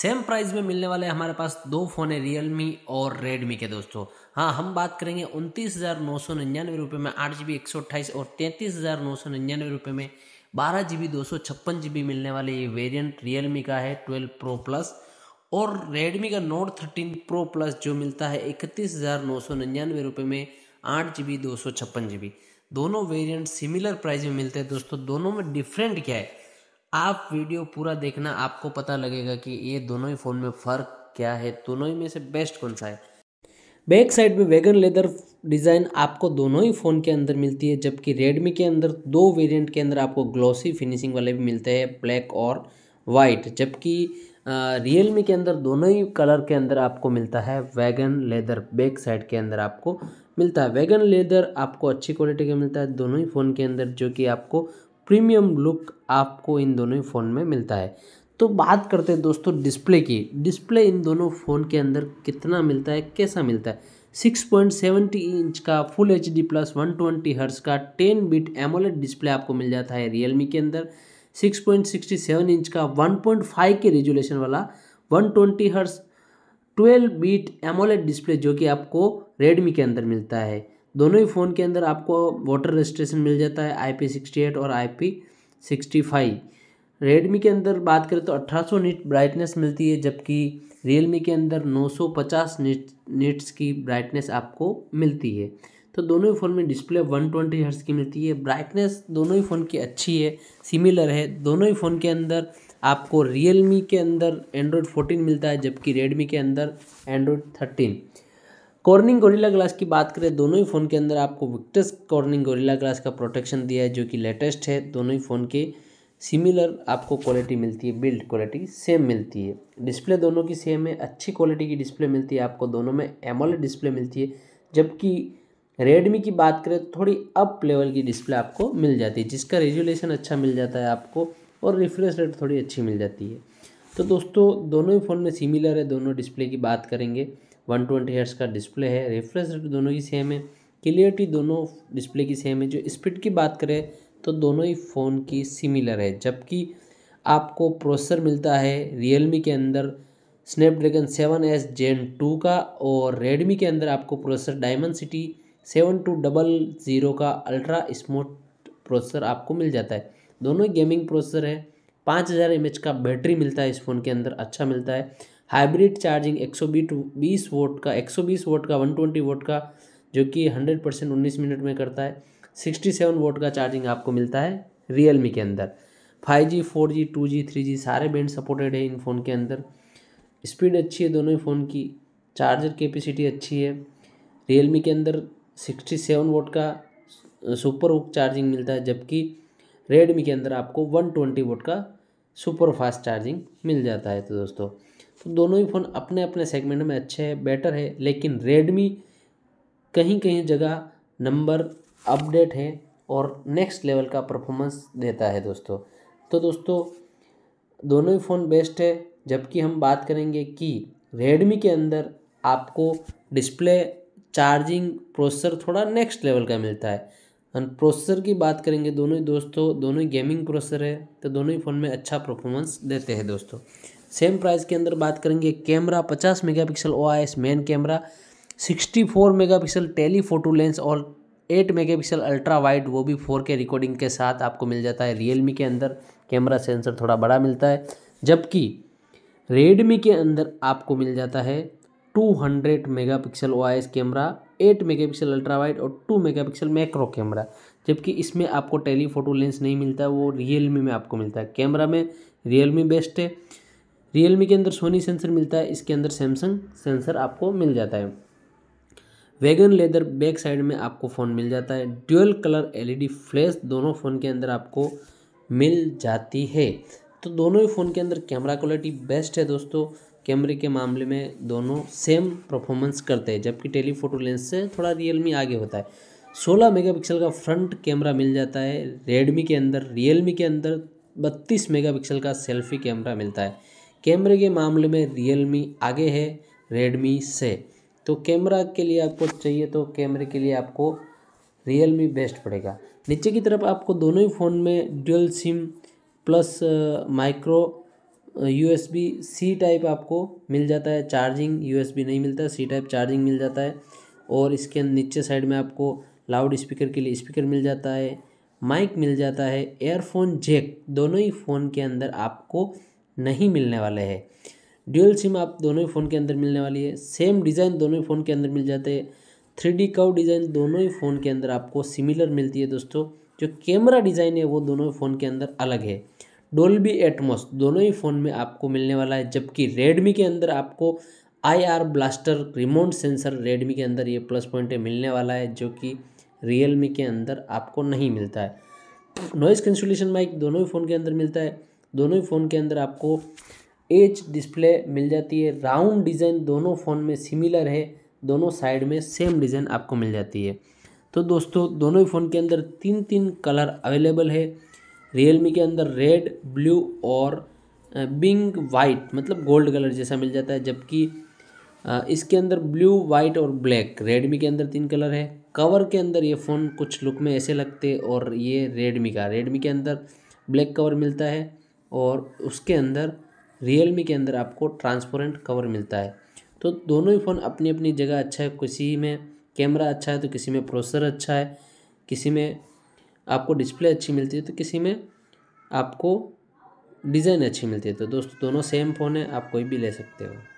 same price में मिलने वाले हमारे पास दो फ़ोन है रियलमी और रेडमी के दोस्तों हाँ हम बात करेंगे उनतीस हज़ार नौ सौ निन्यानवे रुपये में आठ जी बी एक सौ अट्ठाईस और तैंतीस हज़ार नौ सौ निन्यानवे रुपये में बारह जी बी दो सौ छप्पन जी बी मिलने वाले ये वेरियंट रियलमी का है ट्वेल्व प्रो प्लस और रेडमी का नोट थर्टीन प्रो प्लस जो मिलता है इकतीस हज़ार नौ सौ निन्यानवे रुपये में आठ जी बी दो सौ छप्पन जी बी दोनों वेरियंट सिमिलर प्राइस में मिलते हैं दोस्तों दोनों में डिफरेंट क्या है आप वीडियो पूरा देखना आपको पता लगेगा कि ये दोनों ही फ़ोन में फ़र्क क्या है दोनों ही में से बेस्ट कौन सा है बैक साइड में वेगन लेदर डिज़ाइन आपको दोनों ही फ़ोन के अंदर मिलती है जबकि रेडमी के अंदर दो वेरिएंट के अंदर आपको ग्लॉसी फिनिशिंग वाले भी मिलते हैं ब्लैक और वाइट जबकि रियल मी के अंदर दोनों ही कलर के अंदर आपको मिलता है वैगन लेदर बैक साइड के अंदर आपको मिलता है वैगन लेदर आपको अच्छी क्वालिटी का मिलता है दोनों ही फ़ोन के अंदर जो कि आपको प्रीमियम लुक आपको इन दोनों ही फ़ोन में मिलता है तो बात करते हैं दोस्तों डिस्प्ले की डिस्प्ले इन दोनों फ़ोन के अंदर कितना मिलता है कैसा मिलता है 6.70 इंच का full H D plus one twenty hertz का 10 बिट एमोलेड डिस्प्ले आपको मिल जाता है रियलमी के अंदर 6.67 इंच का 1.5 के रेजुलेशन वाला 120 twenty hertz 12 bit AMOLED display जो कि आपको रेडमी के अंदर मिलता है दोनों ही फ़ोन के अंदर आपको वाटर रजिस्ट्रेशन मिल जाता है आई पी सिक्सटी एट और I P sixty five Redmi के अंदर बात करें तो अट्ठारह सौ नीट ब्राइटनेस मिलती है जबकि रियलमी के अंदर नौ सौ पचास नीट नीट्स की ब्राइटनेस आपको मिलती है तो दोनों ही फ़ोन में डिस्प्ले वन ट्वेंटी की मिलती है ब्राइटनेस दोनों ही फ़ोन की अच्छी है सिमिलर है दोनों ही फ़ोन के अंदर आपको रियलमी के अंदर एंड्रॉयड 14 मिलता है जबकि रेडमी के अंदर Android thirteen Corning Gorilla Glass की बात करें दोनों ही फ़ोन के अंदर आपको विक्टस कॉर्निंग गोरिल्ला ग्लास का प्रोटेक्शन दिया है जो कि लेटेस्ट है दोनों ही फ़ोन के सिमिलर आपको क्वालिटी मिलती है बिल्ड क्वालिटी सेम मिलती है डिस्प्ले दोनों की सेम है अच्छी क्वालिटी की डिस्प्ले मिलती है आपको दोनों में एमोल डिस्प्ले मिलती है जबकि रेडमी की बात करें तो थोड़ी अप लेवल की डिस्प्ले आपको मिल जाती है जिसका रेजुलेशन अच्छा मिल जाता है आपको और रिफ्रेश रेट थोड़ी अच्छी मिल जाती है तो दोस्तों दोनों ही फ़ोन में सिमिलर है दोनों डिस्प्ले की बात करेंगे वन ट्वेंटी हर्ट्स का डिस्प्ले है रिफ्रेश रेट दोनों की सेम है क्लियरिटी दोनों डिस्प्ले की सेम है जो स्पीड की बात करें तो दोनों ही फ़ोन की सिमिलर है जबकि आपको प्रोसेसर मिलता है रियलमी के अंदर Snapdragon seven S Gen two का और रेडमी के अंदर आपको processor Dimensity seven two double zero का अल्ट्रा स्मूथ प्रोसेसर आपको मिल जाता है दोनों गेमिंग प्रोसेसर है पाँच हज़ार एम का बैटरी मिलता है इस फ़ोन के अंदर अच्छा मिलता है हाइब्रिड चार्जिंग 120 वोट का 120 वोट का 120 वोट का जो कि 100 परसेंट उन्नीस मिनट में करता है 67 वोट का चार्जिंग आपको मिलता है रियल मी के अंदर 5G 4G 2G 3G सारे बैंड सपोर्टेड है इन फ़ोन के अंदर स्पीड अच्छी है दोनों ही फ़ोन की चार्जर कैपेसिटी अच्छी है रियल के अंदर सिक्सटी सेवन वोट का सुपर हुक चार्जिंग मिलता है जबकि रेडमी के अंदर आपको वन ट्वेंटी वोट का सुपर फास्ट चार्जिंग मिल जाता है तो दोस्तों तो दोनों ही फ़ोन अपने अपने सेगमेंट में अच्छे हैं बेटर है लेकिन रेडमी कहीं कहीं जगह नंबर अपडेट है और नेक्स्ट लेवल का परफॉर्मेंस देता है दोस्तों तो दोस्तों दोनों ही फ़ोन बेस्ट है जबकि हम बात करेंगे कि रेडमी के अंदर आपको डिस्प्ले चार्जिंग प्रोसेसर थोड़ा नेक्स्ट लेवल का मिलता है प्रोसेसर की बात करेंगे दोनों ही दोस्तों दोनों ही गेमिंग प्रोसेसर है तो दोनों ही फ़ोन में अच्छा परफॉर्मेंस देते हैं दोस्तों सेम प्राइस के अंदर बात करेंगे camera 50 megapixel OIS main camera 64 megapixel telephoto lens और 8 मेगापिक्सल अल्ट्रा वाइड वो भी 4K रिकॉर्डिंग के साथ आपको मिल जाता है रियल के अंदर कैमरा सेंसर थोड़ा बड़ा मिलता है जबकि रेडमी के अंदर आपको मिल जाता है 200 megapixel OIS camera 8 megapixel ultra wide और 2 मेगापिक्सल मैक्रो कैमरा जबकि इसमें आपको टेलीफोटो लेंस नहीं मिलता वो मी में आपको मिलता है कैमरा में रियलमी बेस्ट है रियलमी के अंदर सोनी सेंसर मिलता है इसके अंदर सैमसंग सेंसर आपको मिल जाता है वेगन लेदर बैक साइड में आपको फ़ोन मिल जाता है ड्यूअल कलर एलईडी फ्लैश दोनों फ़ोन के अंदर आपको मिल जाती है तो दोनों ही फ़ोन के अंदर कैमरा क्वालिटी बेस्ट है दोस्तों कैमरे के मामले में दोनों सेम परफॉर्मेंस करते हैं जबकि टेलीफोटो लेंस से थोड़ा रियलमी आगे होता है 16 मेगापिक्सल का फ्रंट कैमरा मिल जाता है रेडमी के अंदर रियलमी के अंदर 32 मेगापिक्सल का सेल्फी कैमरा मिलता है कैमरे के मामले में रियलमी आगे है रेडमी से तो कैमरा के लिए आपको चाहिए तो कैमरे के लिए आपको रियल मी बेस्ट पड़ेगा नीचे की तरफ आपको दोनों ही फ़ोन में dual SIM plus micro USB C type आपको मिल जाता है चार्जिंग यूएसबी नहीं मिलता सी टाइप चार्जिंग मिल जाता है और इसके नीचे साइड में आपको लाउड स्पीकर के लिए स्पीकर मिल जाता है माइक मिल जाता है एयरफोन जैक दोनों ही फ़ोन के अंदर आपको नहीं मिलने वाले हैं ड्यूअल सिम आप दोनों ही फ़ोन के अंदर मिलने वाली है सेम डिज़ाइन दोनों ही फ़ोन के अंदर मिल जाते हैं थ्री डी कव डिज़ाइन दोनों ही फ़ोन के अंदर आपको सिमिलर मिलती है दोस्तों जो कैमरा डिज़ाइन है वो दोनों ही फ़ोन के अंदर अलग है डोल्बी एटमोस दोनों ही फ़ोन में आपको मिलने वाला है जबकि रेडमी के अंदर आपको I R blaster remote sensor Redmi के अंदर ये प्लस पॉइंट मिलने वाला है जो कि रियल मी के अंदर आपको नहीं मिलता है नॉइज़ कैंसुलेशन माइक दोनों ही फ़ोन के अंदर मिलता है दोनों ही फ़ोन के अंदर आपको एच डिस्प्ले मिल जाती है राउंड डिज़ाइन दोनों फ़ोन में सिमिलर है दोनों साइड में सेम डिज़ाइन आपको मिल जाती है तो दोस्तों दोनों ही फ़ोन के अंदर तीन तीन कलर अवेलेबल है रियलमी के अंदर रेड ब्लू और बिंग वाइट मतलब गोल्ड कलर जैसा मिल जाता है जबकि इसके अंदर ब्लू वाइट और ब्लैक रेडमी के अंदर तीन कलर है कवर के अंदर ये फ़ोन कुछ लुक में ऐसे लगते और ये रेडमी का रेडमी के अंदर ब्लैक कवर मिलता है और उसके अंदर रियलमी के अंदर आपको ट्रांसपेरेंट कवर मिलता है तो दोनों ही फ़ोन अपनी अपनी जगह अच्छा है किसी में कैमरा अच्छा है तो किसी में प्रोसेसर अच्छा है किसी में आपको डिस्प्ले अच्छी मिलती है तो किसी में आपको डिज़ाइन अच्छी मिलती है तो दोस्तों दोनों सेम फ़ोन है आप कोई भी ले सकते हो